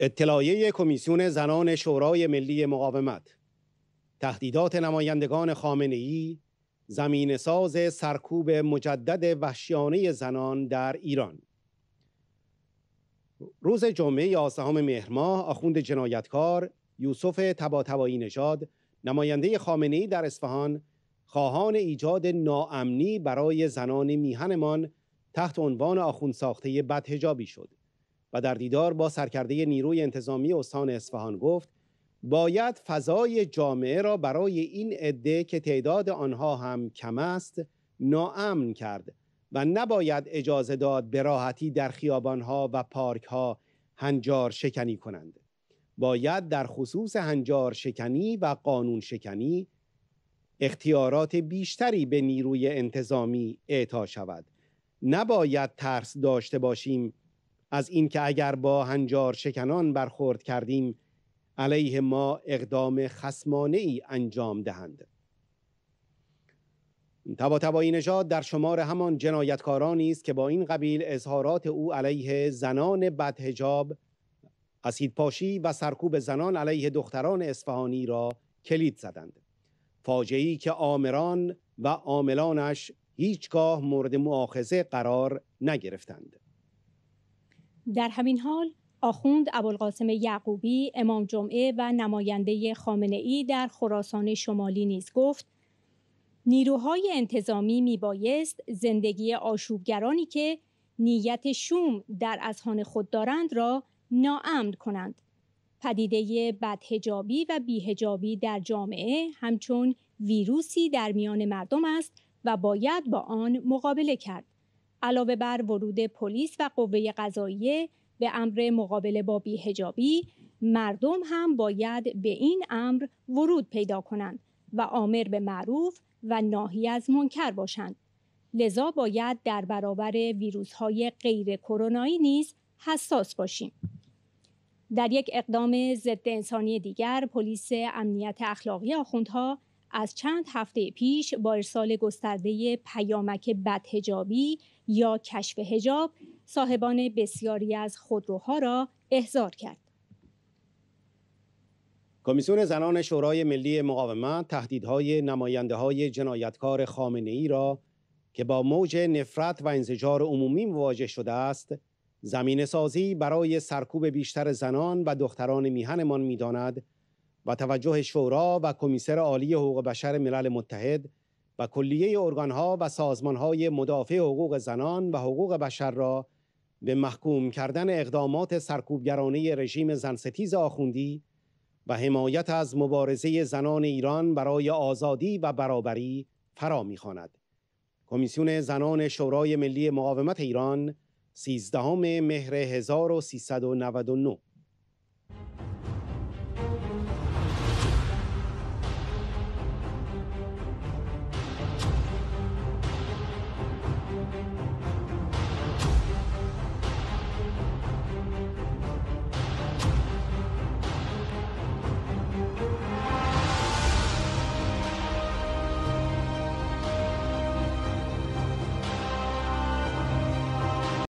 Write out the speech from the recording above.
اطلاعیه کمیسیون زنان شورای ملی مقاومت تهدیدات نمایندگان ای زمین ساز سرکوب مجدد وحشیانه زنان در ایران روز جمعه 11 مهر ماه آخوند جنایتکار یوسف تباتبایی نژاد نماینده ای در اصفهان خواهان ایجاد ناامنی برای زنان میهنمان تحت عنوان آخوند ساخته بدهجابی شد و در دیدار با سرکرده نیروی انتظامی استان اصفهان گفت باید فضای جامعه را برای این عده که تعداد آنها هم کم است ناامن کرد و نباید اجازه داد به راحتی در خیابانها و پارکها هنجار شکنی کنند باید در خصوص هنجار شکنی و قانون شکنی اختیارات بیشتری به نیروی انتظامی اعطا شود نباید ترس داشته باشیم از اینکه اگر با هنجار شکنان برخورد کردیم علیه ما اقدام خسمانه ای انجام دهند تبا تبایی نژاد در شمار همان جنایتکارانی است که با این قبیل اظهارات او علیه زنان بدهجاب پاشی و سرکوب زنان علیه دختران اصفهانی را کلید زدند ای که آمران و عاملانش هیچگاه مورد مؤاخذه قرار نگرفتند در همین حال آخوند ابوالقاسم یعقوبی امام جمعه و نماینده خامنه ای در خراسان شمالی نیز گفت نیروهای انتظامی می بایست زندگی آشوبگرانی که نیت شوم در اذهان خود دارند را ناامن کنند پدیده بدهجابی و بیهجابی در جامعه همچون ویروسی در میان مردم است و باید با آن مقابله کرد علاوه بر ورود پلیس و قوه قضاییه به امر مقابله با بیهجابی مردم هم باید به این امر ورود پیدا کنند و آمر به معروف و ناهی از منکر باشند لذا باید در برابر ویروس های غیر کرونایی نیز حساس باشیم در یک اقدام ضد انسانی دیگر پلیس امنیت اخلاقی آخوندها از چند هفته پیش با ارسال گسترده پیامک بدهجابی یا کشف هجاب صاحبان بسیاری از خودروها را احضار کرد. کمیسیون زنان شورای ملی مقاومت تهدیدهای نماینده های جنایتکار خامنه ای را که با موج نفرت و انزجار عمومی مواجه شده است زمین سازی برای سرکوب بیشتر زنان و دختران میهنمان میداند و توجه شورا و کمیسر عالی حقوق بشر ملل متحد و کلیه ارگانها و سازمانهای مدافع حقوق زنان و حقوق بشر را به محکوم کردن اقدامات سرکوبگرانه رژیم زنستیز آخوندی و حمایت از مبارزه زنان ایران برای آزادی و برابری فرا میخواند. کمیسیون زنان شورای ملی مقاومت ایران 13 مهر 1399